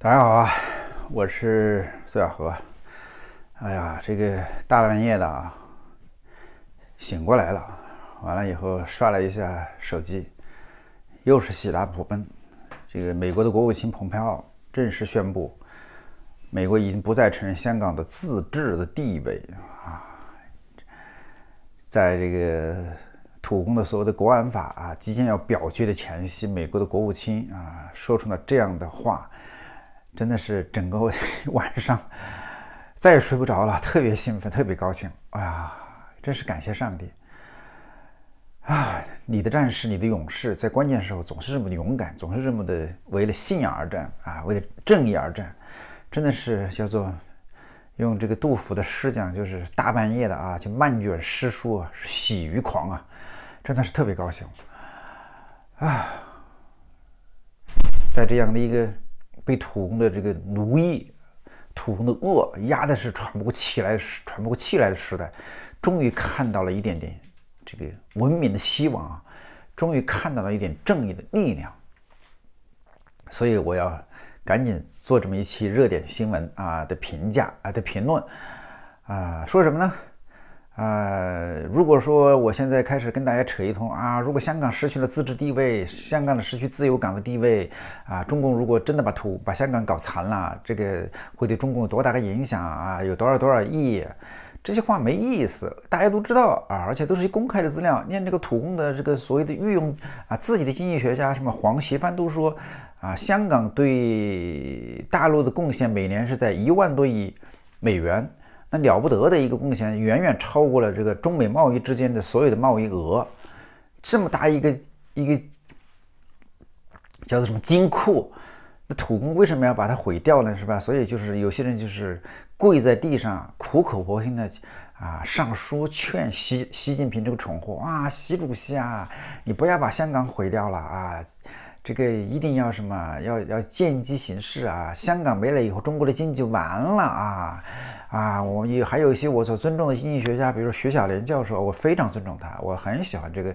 大家好啊，我是苏小河。哎呀，这个大半夜的啊，醒过来了。完了以后刷了一下手机，又是喜大普奔。这个美国的国务卿蓬佩奥正式宣布，美国已经不再承认香港的自治的地位啊。在这个土公的所谓的国安法啊，即将要表决的前夕，美国的国务卿啊，说出了这样的话。真的是整个 晚上再也睡不着了，特别兴奋，特别高兴。哎呀，真是感谢上帝啊！你的战士，你的勇士，在关键时候总是这么勇敢，总是这么的为了信仰而战啊，为了正义而战。真的是叫做用这个杜甫的诗讲，就是大半夜的啊，就漫卷诗书啊，喜欲狂啊！真的是特别高兴啊，在这样的一个。被土公的这个奴役，土公的恶压的是喘不过气来，喘不过气来的时代，终于看到了一点点这个文明的希望啊！终于看到了一点正义的力量。所以我要赶紧做这么一期热点新闻啊的评价啊的评论啊，说什么呢？呃，如果说我现在开始跟大家扯一通啊，如果香港失去了自治地位，香港的失去自由港的地位啊，中共如果真的把土把香港搞残了，这个会对中共有多大的影响啊？有多少多少亿？这些话没意思，大家都知道啊，而且都是公开的资料。念这个土共的这个所谓的御用啊，自己的经济学家什么黄奇帆都说啊，香港对大陆的贡献每年是在一万多亿美元。那了不得的一个贡献，远远超过了这个中美贸易之间的所有的贸易额，这么大一个一个叫做什么金库，那土工为什么要把它毁掉呢？是吧？所以就是有些人就是跪在地上苦口婆心的啊上书劝习习近平这个蠢货啊，习主席啊，你不要把香港毁掉了啊！这个一定要什么？要要见机行事啊！香港没了以后，中国的经济就完了啊！啊，我也还有一些我所尊重的经济学家，比如说徐小林教授，我非常尊重他，我很喜欢这个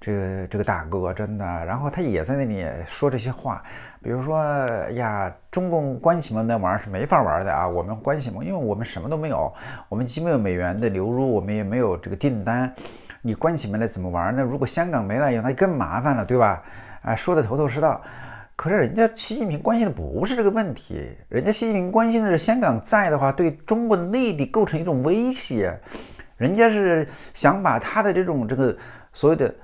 这个这个大哥，真的。然后他也在那里说这些话，比如说呀，中共关系嘛，那玩意儿是没法玩的啊！我们关系嘛，因为我们什么都没有，我们既没有美元的流入，我们也没有这个订单。你关起门来怎么玩呢？如果香港没了以后，那更麻烦了，对吧？啊，说的头头是道，可是人家习近平关心的不是这个问题，人家习近平关心的是香港在的话，对中国内地构成一种威胁，人家是想把他的这种这个所有的。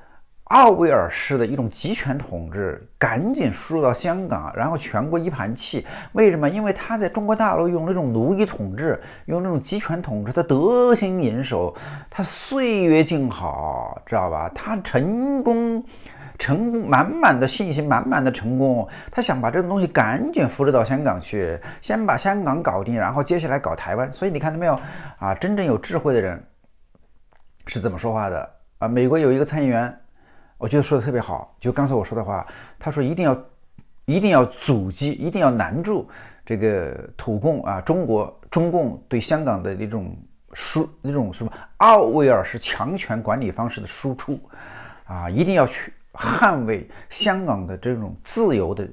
奥威尔式的一种集权统治，赶紧输入到香港，然后全国一盘棋。为什么？因为他在中国大陆用那种奴役统治，用那种集权统治，他得心应手，他岁月静好，知道吧？他成功，成功满满的信心，满满的成功。他想把这种东西赶紧复制到香港去，先把香港搞定，然后接下来搞台湾。所以你看到没有啊？真正有智慧的人是怎么说话的啊？美国有一个参议员。我觉得说的特别好，就刚才我说的话，他说一定要，一定要阻击，一定要拦住这个土共啊，中国中共对香港的那种输那种什么奥威尔式强权管理方式的输出，啊，一定要去捍卫香港的这种自由的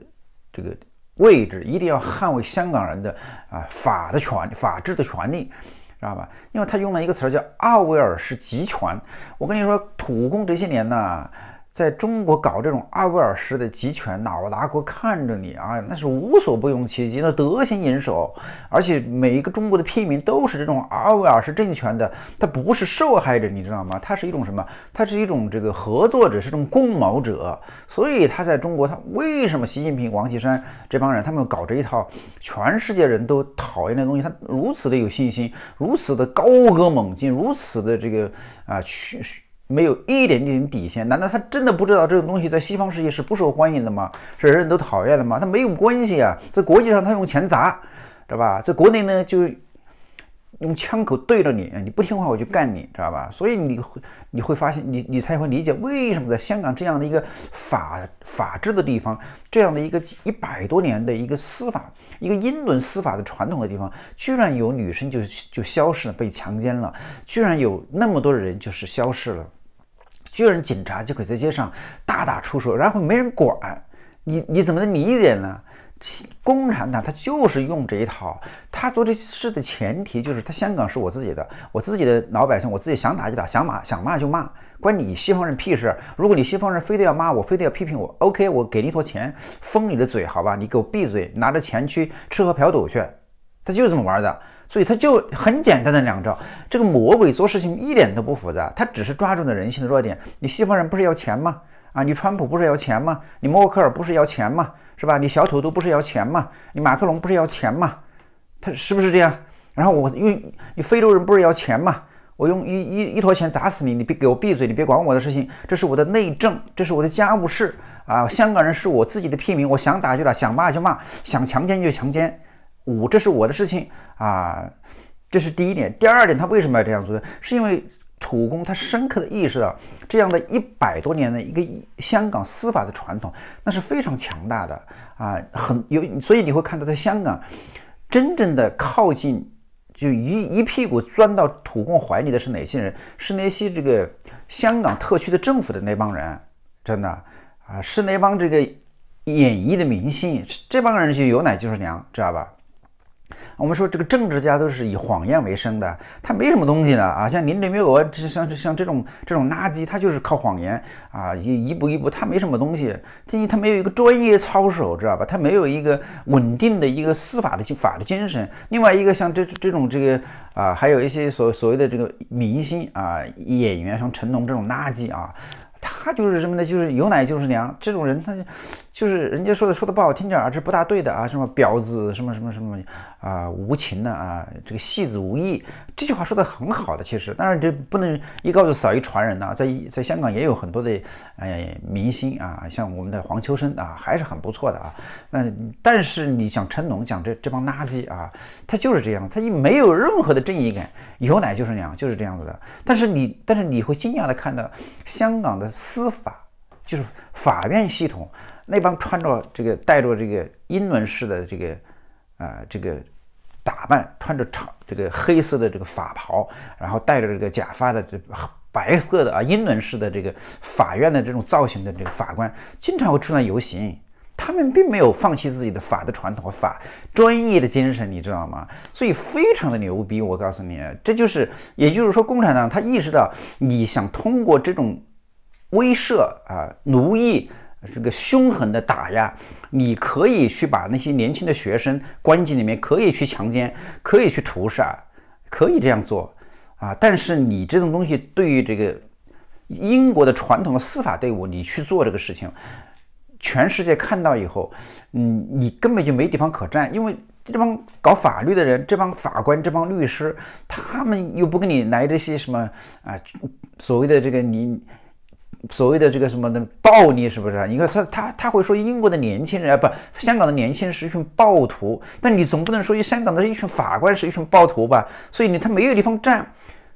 这个位置，一定要捍卫香港人的啊法的权、法治的权利，知道吧？因为他用了一个词儿叫奥威尔式集权。我跟你说，土共这些年呐。在中国搞这种阿维尔式的集权，哪个大国看着你啊？那是无所不用其极，那得心应手。而且每一个中国的屁民都是这种阿维尔式政权的，他不是受害者，你知道吗？他是一种什么？他是一种这个合作者，是一种共谋者。所以，他在中国，他为什么习近平、王岐山这帮人他们搞这一套，全世界人都讨厌的东西，他如此的有信心，如此的高歌猛进，如此的这个啊去。没有一点点底线？难道他真的不知道这种东西在西方世界是不受欢迎的吗？是人人都讨厌的吗？他没有关系啊，在国际上他用钱砸，对吧？在国内呢就。用枪口对着你，你不听话我就干你，知道吧？所以你会你会发现，你你才会理解为什么在香港这样的一个法法治的地方，这样的一个一百多年的一个司法，一个英伦司法的传统的地方，居然有女生就就消失了，被强奸了，居然有那么多人就是消失了，居然警察就可以在街上大打出手，然后没人管，你你怎么能理解呢？共产党他就是用这一套，他做这事的前提就是他香港是我自己的，我自己的老百姓，我自己想打就打，想骂想骂就骂，关你西方人屁事。如果你西方人非得要骂我，非得要批评我，OK，我给你一坨钱封你的嘴，好吧，你给我闭嘴，拿着钱去吃喝嫖赌去，他就是这么玩的。所以他就很简单的两招，这个魔鬼做事情一点都不复杂，他只是抓住了人性的弱点。你西方人不是要钱吗？啊，你川普不是要钱吗？你默克尔不是要钱吗？是吧？你小土豆不是要钱嘛？你马克龙不是要钱嘛？他是不是这样？然后我用你非洲人不是要钱嘛？我用一一一坨钱砸死你！你别给我闭嘴！你别管我的事情，这是我的内政，这是我的家务事啊！香港人是我自己的屁民，我想打就打，想骂就骂，想强奸就强奸，我这是我的事情啊！这是第一点，第二点，他为什么要这样做是因为。土公他深刻的意识到，这样的一百多年的一个香港司法的传统，那是非常强大的啊，很有，所以你会看到，在香港，真正的靠近，就一一屁股钻到土公怀里的是哪些人？是那些这个香港特区的政府的那帮人，真的啊，是那帮这个演艺的明星，这帮人就有奶就是娘，知道吧？我们说这个政治家都是以谎言为生的，他没什么东西的啊，像林志梅娥这像像这种这种垃圾，他就是靠谎言啊，一一步一步他没什么东西，他他没有一个专业操守，知道吧？他没有一个稳定的一个司法的法的精神。另外一个像这这种这个啊，还有一些所所谓的这个明星啊演员，像成龙这种垃圾啊。他就是什么呢？就是有奶就是娘。这种人，他就是人家说的说的不好听点儿啊，这不大对的啊。什么婊子，什么什么什么啊，无情的啊，这个戏子无义。这句话说的很好的，其实，但是这不能一告就扫一船人呐。在在香港也有很多的哎明星啊，像我们的黄秋生啊，还是很不错的啊。那但是你想成龙，讲这这帮垃圾啊，他就是这样，他一没有任何的正义感，有奶就是娘，就是这样子的。但是你，但是你会惊讶的看到香港的。司法就是法院系统那帮穿着这个带着这个英伦式的这个啊这个打扮，穿着长这个黑色的这个法袍，然后戴着这个假发的这白色的啊英伦式的这个法院的这种造型的这个法官，经常会出来游行。他们并没有放弃自己的法的传统和法专业的精神，你知道吗？所以非常的牛逼。我告诉你，这就是也就是说，共产党他意识到你想通过这种。威慑啊，奴役这个凶狠的打压，你可以去把那些年轻的学生关进里面，可以去强奸，可以去屠杀，可以这样做啊！但是你这种东西对于这个英国的传统的司法队伍，你去做这个事情，全世界看到以后，嗯，你根本就没地方可站，因为这帮搞法律的人，这帮法官，这帮律师，他们又不跟你来这些什么啊，所谓的这个你。所谓的这个什么的暴力是不是啊？你看他他他会说英国的年轻人啊，不，香港的年轻人是一群暴徒。但你总不能说一香港的一群法官是一群暴徒吧？所以你他没有地方站，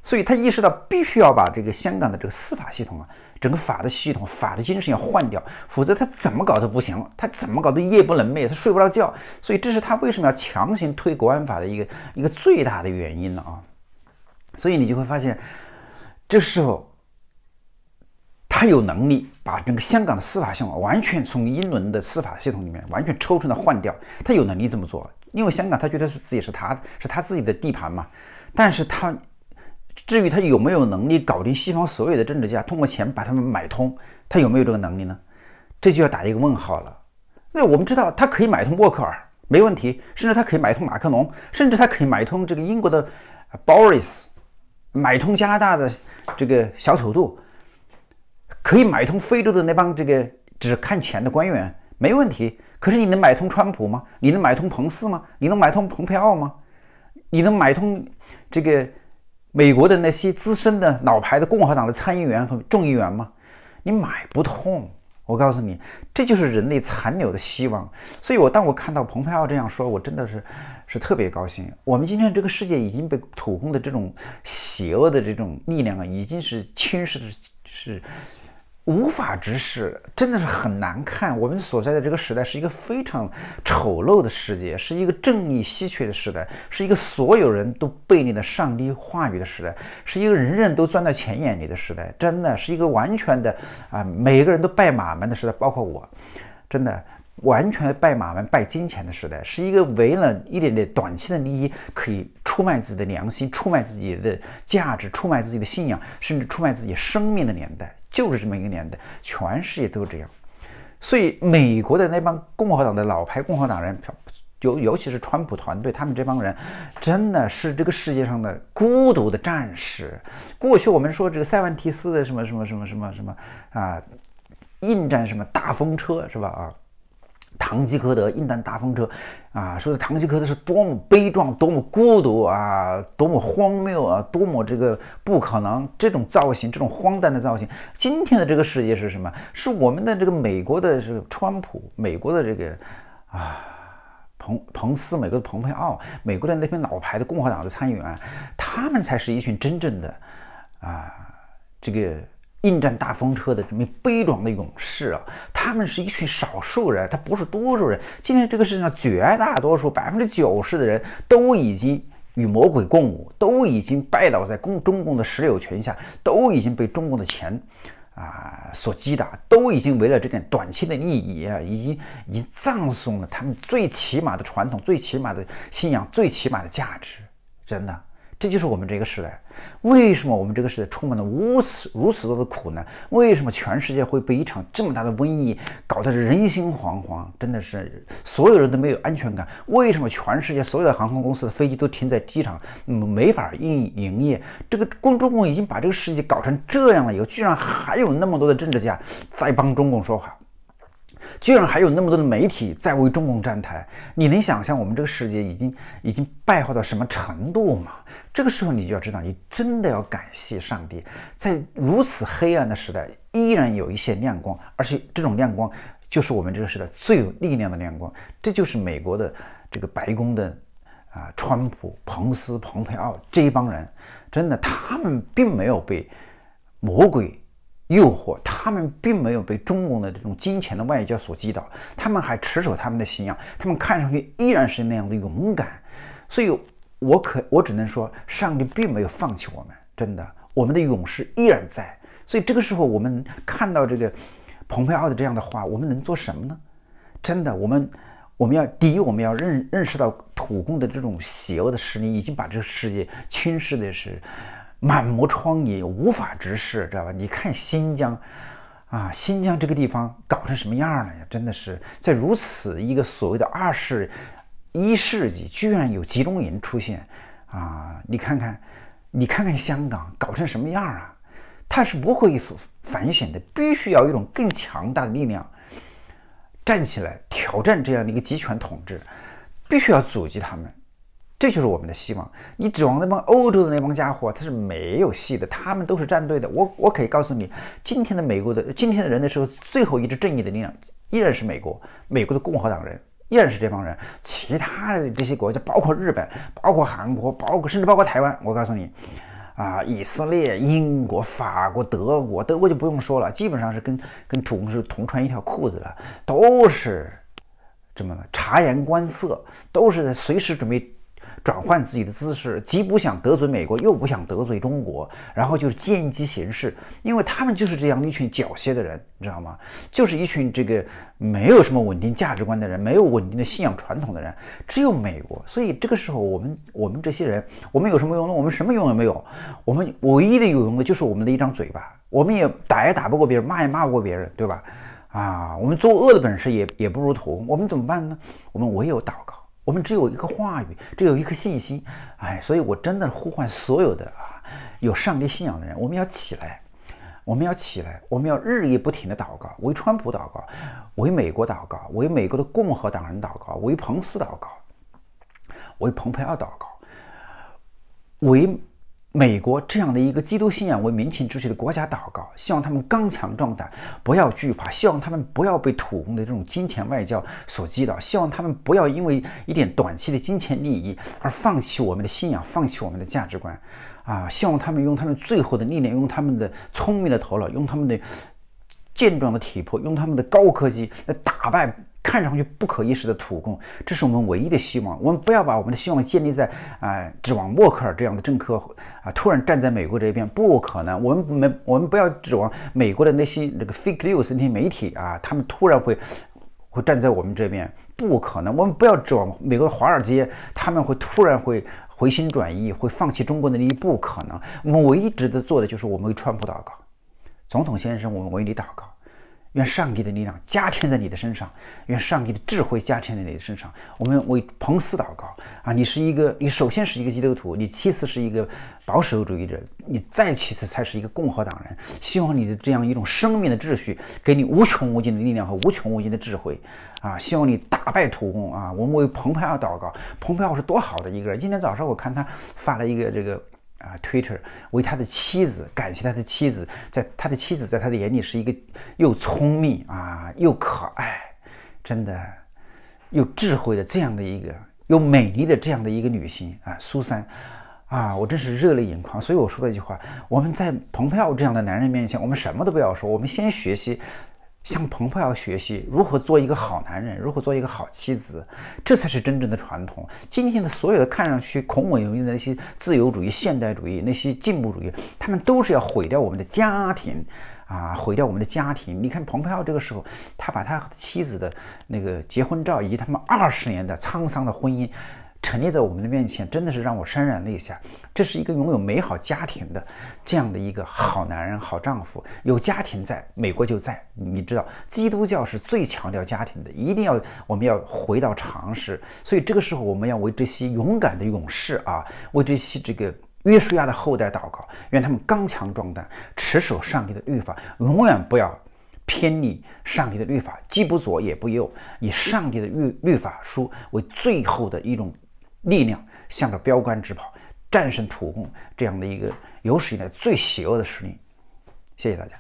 所以他意识到必须要把这个香港的这个司法系统啊，整个法的系统、法的精神要换掉，否则他怎么搞都不行，他怎么搞都夜不能寐，他睡不着觉。所以这是他为什么要强行推国安法的一个一个最大的原因了啊！所以你就会发现，这时候。他有能力把整个香港的司法系统完全从英伦的司法系统里面完全抽出来换掉，他有能力这么做，因为香港他觉得是自己是他的，是他自己的地盘嘛。但是他至于他有没有能力搞定西方所有的政治家，通过钱把他们买通，他有没有这个能力呢？这就要打一个问号了。那我们知道他可以买通默克尔，没问题，甚至他可以买通马克龙，甚至他可以买通这个英国的 Boris，买通加拿大的这个小土豆。可以买通非洲的那帮这个只看钱的官员，没问题。可是你能买通川普吗？你能买通彭斯吗？你能买通蓬佩奥吗？你能买通这个美国的那些资深的老牌的共和党的参议员和众议员吗？你买不通。我告诉你，这就是人类残留的希望。所以，我当我看到蓬佩奥这样说，我真的是是特别高兴。我们今天这个世界已经被土公的这种邪恶的这种力量啊，已经是侵蚀的，是。无法直视，真的是很难看。我们所在的这个时代是一个非常丑陋的世界，是一个正义稀缺的时代，是一个所有人都背离了上帝话语的时代，是一个人人都钻到钱眼里的时代，真的是一个完全的啊，每个人都拜马门的时代，包括我，真的。完全拜马文、拜金钱的时代，是一个为了一点点短期的利益可以出卖自己的良心、出卖自己的价值、出卖自己的信仰，甚至出卖自己生命的年代，就是这么一个年代。全世界都这样，所以美国的那帮共和党的老牌共和党人，尤尤其是川普团队，他们这帮人，真的是这个世界上的孤独的战士。过去我们说这个塞万提斯的什么什么什么什么什么啊，应战什么大风车是吧啊？堂吉诃德印丹大风车，啊，说的堂吉诃德是多么悲壮，多么孤独啊，多么荒谬啊，多么这个不可能这种造型，这种荒诞的造型。今天的这个世界是什么？是我们的这个美国的这个川普，美国的这个啊彭彭斯，美国的蓬佩奥，美国的那群老牌的共和党的参议员，他们才是一群真正的啊这个。应战大风车的这么悲壮的勇士啊，他们是一群少数人，他不是多数人。今天这个世界上绝大多数百分之九十的人都已经与魔鬼共舞，都已经拜倒在共中共的石榴权下，都已经被中共的钱啊所击打，都已经为了这点短期的利益啊，已经已经葬送了他们最起码的传统、最起码的信仰、最起码的价值，真的。这就是我们这个时代。为什么我们这个时代充满了如此如此多的苦难？为什么全世界会被一场这么大的瘟疫搞得人心惶惶，真的是所有人都没有安全感？为什么全世界所有的航空公司的飞机都停在机场，没法运营业？这个共中共已经把这个世界搞成这样了，以后居然还有那么多的政治家在帮中共说话，居然还有那么多的媒体在为中共站台？你能想象我们这个世界已经已经败坏到什么程度吗？这个时候，你就要知道，你真的要感谢上帝，在如此黑暗的时代，依然有一些亮光，而且这种亮光就是我们这个时代最有力量的亮光。这就是美国的这个白宫的啊，川普、彭斯、蓬佩奥这一帮人，真的，他们并没有被魔鬼诱惑，他们并没有被中共的这种金钱的外交所击倒，他们还持守他们的信仰，他们看上去依然是那样的勇敢，所以。我可我只能说，上帝并没有放弃我们，真的，我们的勇士依然在。所以这个时候，我们看到这个蓬佩奥的这样的话，我们能做什么呢？真的，我们我们要第一，我们要认认识到土共的这种邪恶的势力已经把这个世界侵蚀的是满目疮痍，无法直视，知道吧？你看新疆啊，新疆这个地方搞成什么样了呀？真的是在如此一个所谓的二世。一世纪居然有集中营出现，啊！你看看，你看看香港搞成什么样儿啊！他是不会反反选的，必须要一种更强大的力量站起来挑战这样的一个集权统治，必须要阻击他们，这就是我们的希望。你指望那帮欧洲的那帮家伙，他是没有戏的，他们都是站队的。我我可以告诉你，今天的美国的今天的人的时候，最后一支正义的力量依然是美国，美国的共和党人。认识这帮人，其他的这些国家，包括日本，包括韩国，包括甚至包括台湾，我告诉你，啊，以色列、英国、法国、德国，德国就不用说了，基本上是跟跟土共是同穿一条裤子的，都是这么的察言观色，都是在随时准备。转换自己的姿势，既不想得罪美国，又不想得罪中国，然后就是见机行事，因为他们就是这样一群狡黠的人，你知道吗？就是一群这个没有什么稳定价值观的人，没有稳定的信仰传统的人，只有美国。所以这个时候，我们我们这些人，我们有什么用呢？我们什么用也没有。我们唯一的有用的就是我们的一张嘴巴，我们也打也打不过别人，骂也骂不过别人，对吧？啊，我们作恶的本事也也不如同，我们怎么办呢？我们唯有祷告。我们只有一个话语，只有一颗信心，哎，所以我真的呼唤所有的啊，有上帝信仰的人，我们要起来，我们要起来，我们要日夜不停的祷告，为川普祷告，为美国祷告，为美国的共和党人祷告，为彭斯祷告，为蓬佩奥祷告，为。美国这样的一个基督信仰为民情秩序的国家祷告，希望他们刚强壮胆，不要惧怕；希望他们不要被土公的这种金钱外交所击倒；希望他们不要因为一点短期的金钱利益而放弃我们的信仰，放弃我们的价值观。啊，希望他们用他们最后的力量，用他们的聪明的头脑，用他们的健壮的体魄，用他们的高科技来打败。看上去不可一世的土共，这是我们唯一的希望。我们不要把我们的希望建立在啊，指望默克尔这样的政客啊，突然站在美国这边，不可能。我们没，我们不要指望美国的那些那个 fake news 那些媒体啊，他们突然会会站在我们这边，不可能。我们不要指望美国的华尔街，他们会突然会回心转意，会放弃中国的利益，不可能。我们唯一值得做的就是，我们为川普祷告，总统先生，我们为你祷告。愿上帝的力量加添在你的身上，愿上帝的智慧加添在你的身上。我们为彭斯祷告啊！你是一个，你首先是一个基督徒，你其次是一个保守主义者，你再其次才是一个共和党人。希望你的这样一种生命的秩序给你无穷无尽的力量和无穷无尽的智慧啊！希望你大败土共啊！我们为蓬佩奥祷告，蓬佩奥是多好的一个人！今天早上我看他发了一个这个。啊，Twitter 为他的妻子感谢他的妻子，在他的妻子在他的眼里是一个又聪明啊，又可爱，真的又智慧的这样的一个又美丽的这样的一个女性啊，苏珊啊，我真是热泪盈眶。所以我说的一句话，我们在蓬佩奥这样的男人面前，我们什么都不要说，我们先学习。向彭佩奥学习如何做一个好男人，如何做一个好妻子，这才是真正的传统。今天的所有的看上去孔武有力的那些自由主义、现代主义、那些进步主义，他们都是要毁掉我们的家庭啊！毁掉我们的家庭。你看，蓬佩奥这个时候，他把他妻子的那个结婚照，以及他们二十年的沧桑的婚姻。陈列在我们的面前，真的是让我潸然泪下。这是一个拥有美好家庭的这样的一个好男人、好丈夫，有家庭在美国就在。你知道，基督教是最强调家庭的，一定要我们要回到常识。所以这个时候，我们要为这些勇敢的勇士啊，为这些这个约书亚的后代祷告，愿他们刚强壮胆，持守上帝的律法，永远不要偏离上帝的律法，既不左也不右，以上帝的律律法书为最后的一种。力量向着标杆直跑，战胜土共这样的一个有史以来最邪恶的势力。谢谢大家。